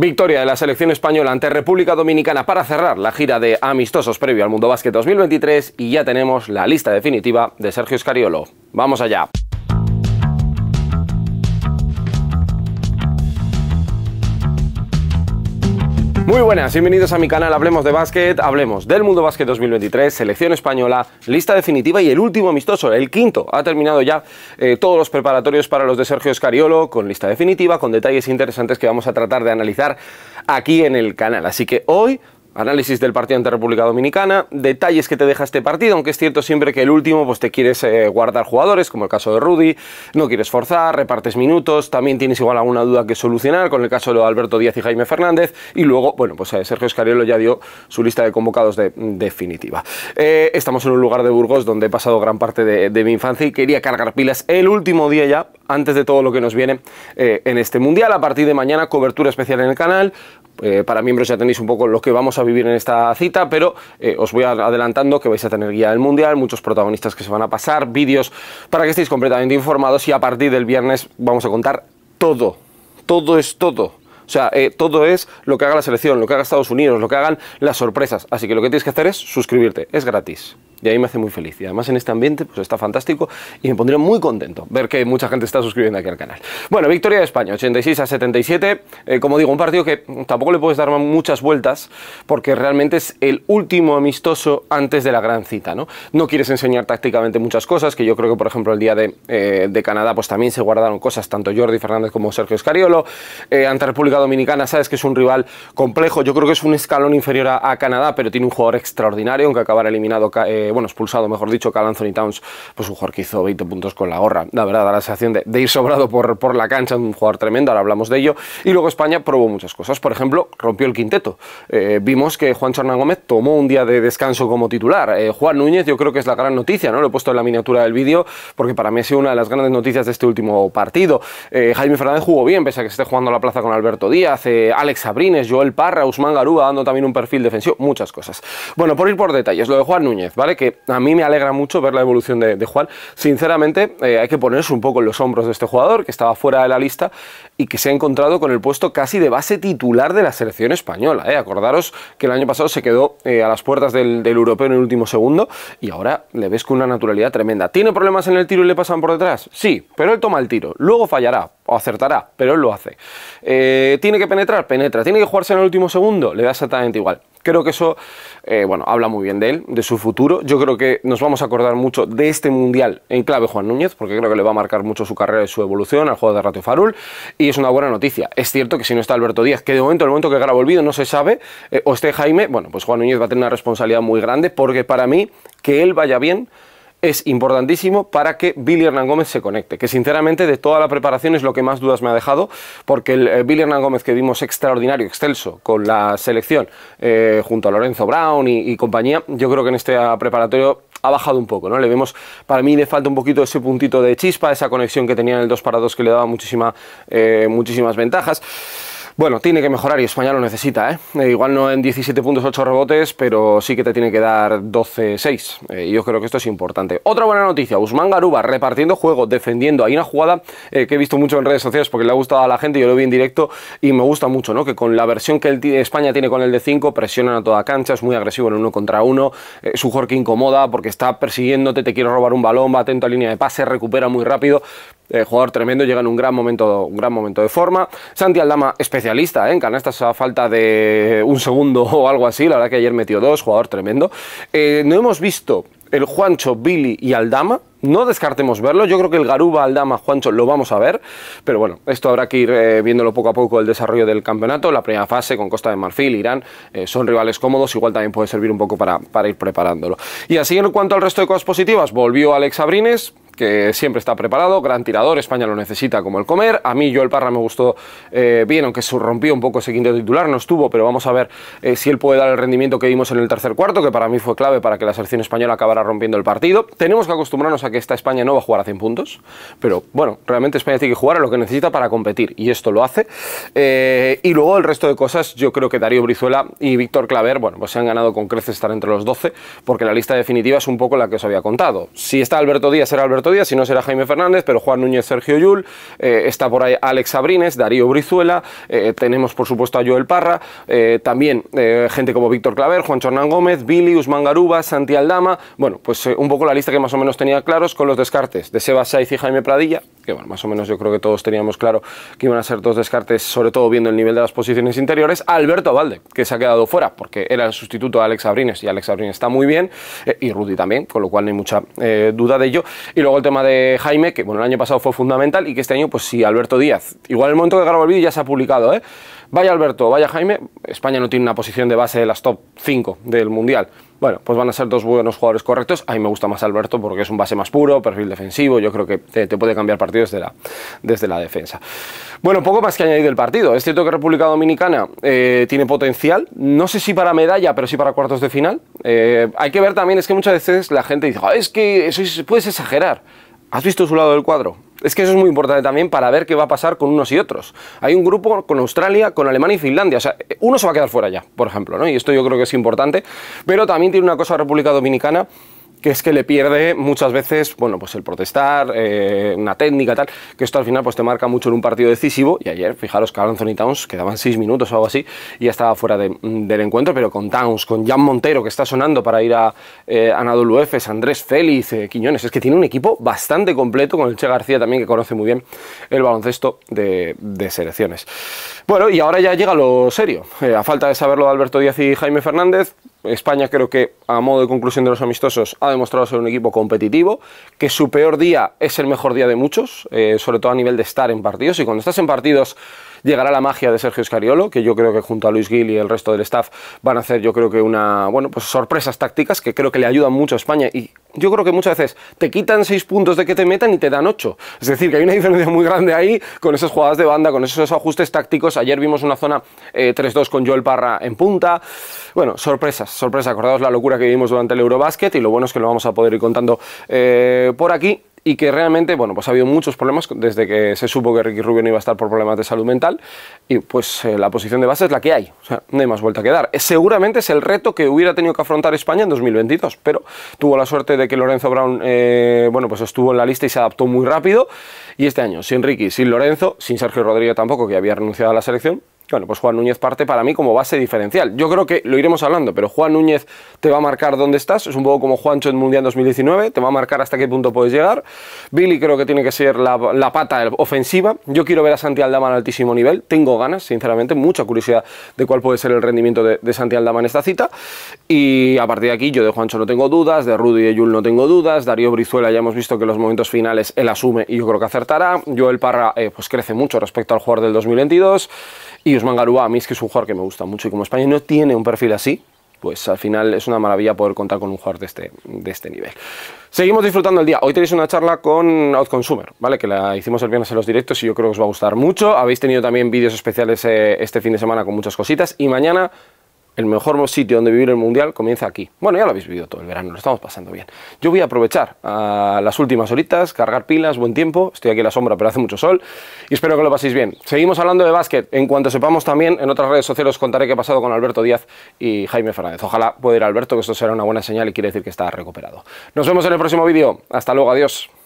Victoria de la selección española ante República Dominicana para cerrar la gira de amistosos previo al Mundo Básquet 2023 y ya tenemos la lista definitiva de Sergio Escariolo. Vamos allá. Muy buenas, bienvenidos a mi canal Hablemos de Básquet, hablemos del Mundo Básquet 2023, selección española, lista definitiva y el último amistoso, el quinto. Ha terminado ya eh, todos los preparatorios para los de Sergio Escariolo, con lista definitiva, con detalles interesantes que vamos a tratar de analizar aquí en el canal. Así que hoy Análisis del partido ante República Dominicana, detalles que te deja este partido, aunque es cierto siempre que el último pues te quieres eh, guardar jugadores, como el caso de Rudy, no quieres forzar, repartes minutos, también tienes igual alguna duda que solucionar, con el caso de Alberto Díaz y Jaime Fernández, y luego, bueno, pues eh, Sergio Escariolo ya dio su lista de convocados definitiva. Eh, estamos en un lugar de Burgos donde he pasado gran parte de, mi infancia y quería cargar pilas el último día ya, antes de todo lo que nos viene en este Mundial. A partir de mañana, cobertura especial en el canal, eh, para miembros ya tenéis un poco lo que vamos a vivir en esta cita, pero eh, os voy adelantando que vais a tener guía del Mundial, muchos protagonistas que se van a pasar, vídeos para que estéis completamente informados y a partir del viernes vamos a contar todo, todo es todo. O sea, eh, todo es lo que haga la selección, lo que haga Estados Unidos, lo que hagan las sorpresas. Así que lo que tienes que hacer es suscribirte, es gratis. Y ahí me hace muy feliz. Y además en este ambiente pues está fantástico y me pondría muy contento ver que mucha gente está suscribiendo aquí al canal. Bueno, victoria de España, 86 a 77. Eh, como digo, un partido que tampoco le puedes dar muchas vueltas porque realmente es el último amistoso antes de la gran cita. No, no quieres enseñar tácticamente muchas cosas, que yo creo que por ejemplo el día de, eh, Canadá pues también se guardaron cosas tanto Jordi Fernández como Sergio Escariolo. Eh, ante República Dominicana sabes que es un rival complejo. Yo creo que es un escalón inferior a, Canadá, pero tiene un jugador extraordinario, aunque acabará eliminado bueno, expulsado, mejor dicho, Cal Anthony Towns, pues un jugador que hizo 20 puntos con la gorra. La verdad, da la sensación de, ir sobrado por, por la cancha, un jugador tremendo, ahora hablamos de ello. Y luego España probó muchas cosas. Por ejemplo, rompió el quinteto. Eh, vimos que Juan Chornán Gómez tomó un día de descanso como titular. Eh, Juan Núñez, yo creo que es la gran noticia, ¿no? Lo he puesto en la miniatura del vídeo porque para mí ha sido una de las grandes noticias de este último partido. Eh, Jaime Fernández jugó bien, pese a que esté jugando a la plaza con Alberto Díaz, Alex Sabrines, Joel Parra, Usman Garúa, dando también un perfil defensivo, muchas cosas. Bueno, por ir por detalles, lo de Juan Núñez, ¿vale? que a mí me alegra mucho ver la evolución de, Juan. Sinceramente, eh, hay que ponerse un poco en los hombros de este jugador, que estaba fuera de la lista y que se ha encontrado con el puesto casi de base titular de la selección española. ¿eh? Acordaros que el año pasado se quedó eh, a las puertas del, del, europeo en el último segundo y ahora le ves con una naturalidad tremenda. ¿Tiene problemas en el tiro y le pasan por detrás? Sí, pero él toma el tiro. Luego fallará o acertará, pero él lo hace. ¿Tiene que penetrar? Penetra. ¿Tiene que jugarse en el último segundo? Le da exactamente igual. Creo que eso, eh, bueno, habla muy bien de él, de su futuro. Yo creo que nos vamos a acordar mucho de este Mundial en clave Juan Núñez, porque creo que le va a marcar mucho su carrera y su evolución al juego de Ratio Farul, y es una buena noticia. Es cierto que si no está Alberto Díaz, que de momento, el momento que grabo el no se sabe, eh, o esté Jaime, bueno, pues Juan Núñez va a tener una responsabilidad muy grande, porque para mí, que él vaya bien es importantísimo para que Billy Hernán Gómez se conecte, que sinceramente de toda la preparación es lo que más dudas me ha dejado, porque el eh, Billy Hernán Gómez que vimos extraordinario, excelso con la selección, eh, junto a Lorenzo Brown y, compañía, yo creo que en este preparatorio ha bajado un poco, ¿no? Le vemos, para mí le falta un poquito ese puntito de chispa, esa conexión que tenía en el 2 para 2 que le daba eh, muchísimas ventajas. Bueno, tiene que mejorar y España lo necesita, ¿eh? eh igual no en 17.8 rebotes, pero sí que te tiene que dar 12-6. Eh, yo creo que esto es importante. Otra buena noticia, Usman Garuba repartiendo juego, defendiendo. Hay una jugada eh, que he visto mucho en redes sociales porque le ha gustado a la gente, yo lo vi en directo y me gusta mucho, ¿no? Que con la versión que España tiene con el de 5, presionan a toda cancha, es muy agresivo en uno contra uno, es un incomoda porque está persiguiéndote, te quiere robar un balón, va atento a línea de pase, recupera muy rápido. jugador tremendo, llega en un gran momento, un gran momento de forma. Santi Aldama, especial especialista ¿eh? en canastas a falta de un segundo o algo así. La verdad que ayer metió dos, jugador tremendo. Eh, no hemos visto el Juancho, Billy y Aldama. No descartemos verlo. Yo creo que el Garuba, Aldama, Juancho lo vamos a ver. Pero bueno, esto habrá que ir eh, viéndolo poco a poco el desarrollo del campeonato. La primera fase con Costa de Marfil, Irán, son rivales cómodos. Igual también puede servir un poco para, para ir preparándolo. Y así en cuanto al resto de cosas positivas, volvió Alex Abrines que siempre está preparado, gran tirador, España lo necesita como el comer. A mí yo el Parra me gustó eh, bien, aunque se rompió un poco ese quinto titular, no estuvo, pero vamos a ver eh, si él puede dar el rendimiento que vimos en el tercer cuarto, que para mí fue clave para que la selección española acabara rompiendo el partido. Tenemos que acostumbrarnos a que esta España no va a jugar a 100 puntos, pero bueno, realmente España tiene que jugar a lo que necesita para competir, y esto lo hace. Eh, y luego el resto de cosas, yo creo que Darío Brizuela y Víctor Claver, bueno, pues se han ganado con creces estar entre los 12, porque la lista definitiva es un poco la que os había contado. Si está Alberto Díaz, será Alberto días si no será Jaime Fernández, pero Juan Núñez, Sergio Yul, eh, está por ahí Alex Abrines, Darío Brizuela, eh, tenemos por supuesto a Joel Parra, eh, también gente como Víctor Claver, Juan Chornán Gómez, Billy, Usman Garuba, Santi Aldama, bueno, pues un poco la lista que más o menos tenía claros con los descartes de Seba Saiz y Jaime Pradilla, que bueno, más o menos yo creo que todos teníamos claro que iban a ser dos descartes, sobre todo viendo el nivel de las posiciones interiores, Alberto Valde, que se ha quedado fuera porque era el sustituto de Alex Abrines y Alex Abrines está muy bien, y Rudy también, con lo cual no hay mucha duda de ello, y luego el tema de Jaime, que bueno, el año pasado fue fundamental y que este año, pues sí, Alberto Díaz. Igual el momento que grabo el vídeo ya se ha publicado, ¿eh? Vaya Alberto, vaya Jaime, España no tiene una posición de base de las top 5 del Mundial. Bueno, pues van a ser dos buenos jugadores correctos. A mí me gusta más Alberto porque es un base más puro, perfil defensivo. Yo creo que te, puede cambiar partido desde la, desde la defensa. Bueno, poco más que añadir del partido. Es cierto que República Dominicana eh, tiene potencial. No sé si para medalla, pero sí para cuartos de final. Eh, hay que ver también, es que muchas veces la gente dice, es que eso puedes exagerar. ¿Has visto su lado del cuadro? Es que eso es muy importante también para ver qué va a pasar con unos y otros. Hay un grupo con Australia, con Alemania y Finlandia. O sea, uno se va a quedar fuera ya, por ejemplo, ¿no? Y esto yo creo que es importante. Pero también tiene una cosa República Dominicana que es que le pierde muchas veces, bueno, pues el protestar, eh, una técnica, tal, que esto al final pues te marca mucho en un partido decisivo, y ayer, fijaros que y Towns quedaban seis minutos o algo así, y ya estaba fuera mm, del encuentro, pero con Towns, con Jan Montero, que está sonando para ir a eh, Anadolu Efes, Andrés Félix, eh, Quiñones, es que tiene un equipo bastante completo, con el Che García también, que conoce muy bien el baloncesto de, de selecciones. Bueno, y ahora ya llega lo serio, a falta de saberlo de Alberto Díaz y Jaime Fernández, España creo que a modo de conclusión de los amistosos ha demostrado ser un equipo competitivo, que su peor día es el mejor día de muchos, eh, sobre todo a nivel de estar en partidos y cuando estás en partidos llegará la magia de Sergio Escariolo, que yo creo que junto a Luis Gil y el resto del staff van a hacer yo creo que una, bueno, pues sorpresas tácticas que creo que le ayudan mucho a España y yo creo que muchas veces te quitan 6 puntos de que te metan y te dan 8. Es decir, que hay una diferencia muy grande ahí con esas jugadas de banda, con esos ajustes tácticos. Ayer vimos una zona 3-2 eh, con Joel Parra en punta. Bueno, sorpresas, sorpresa. Acordaos la locura que vimos durante el Eurobasket y lo bueno es que lo vamos a poder ir contando eh, por aquí y que realmente, bueno, pues ha habido muchos problemas desde que se supo que Ricky Rubio no iba a estar por problemas de salud mental y pues eh, la posición de base es la que hay, o no hay más vuelta que dar. Seguramente es el reto que hubiera tenido que afrontar España en 2022, pero tuvo la suerte de que Lorenzo Brown, eh, bueno, pues estuvo en la lista y se adaptó muy rápido y este año sin Ricky, sin Lorenzo, sin Sergio Rodríguez tampoco, que había renunciado a la selección, bueno, pues Juan Núñez parte para mí como base diferencial. Yo creo que lo iremos hablando, pero Juan Núñez te va a marcar dónde estás. Es un poco como Juancho en Mundial 2019, te va a marcar hasta qué punto puedes llegar. Billy creo que tiene que ser la, pata ofensiva. Yo quiero ver a Santi Aldama en altísimo nivel. Tengo ganas, sinceramente, mucha curiosidad de cuál puede ser el rendimiento de, Santi Aldama en esta cita. Y a partir de aquí, yo de Juancho no tengo dudas, de Rudy y de Yul no tengo dudas. Darío Brizuela ya hemos visto que en los momentos finales él asume y yo creo que acertará. Joel Parra eh, pues crece mucho respecto al jugador del 2022. Y Usman Garúa a mí es que es un jugador que me gusta mucho y como España no tiene un perfil así, pues al final es una maravilla poder contar con un jugador de este, de este nivel. Seguimos disfrutando el día. Hoy tenéis una charla con Outconsumer, ¿vale? Que la hicimos el viernes en los directos y yo creo que os va a gustar mucho. Habéis tenido también vídeos especiales eh, este fin de semana con muchas cositas y mañana el mejor sitio donde vivir el mundial comienza aquí. Bueno, ya lo habéis vivido todo el verano, lo estamos pasando bien. Yo voy a aprovechar a ah, las últimas horitas, cargar pilas, buen tiempo. Estoy aquí en la sombra, pero hace mucho sol y espero que lo paséis bien. Seguimos hablando de básquet. En cuanto sepamos también, en otras redes sociales os contaré qué ha pasado con Alberto Díaz y Jaime Fernández. Ojalá pueda ir Alberto, que esto será una buena señal y quiere decir que está recuperado. Nos vemos en el próximo vídeo. Hasta luego, adiós.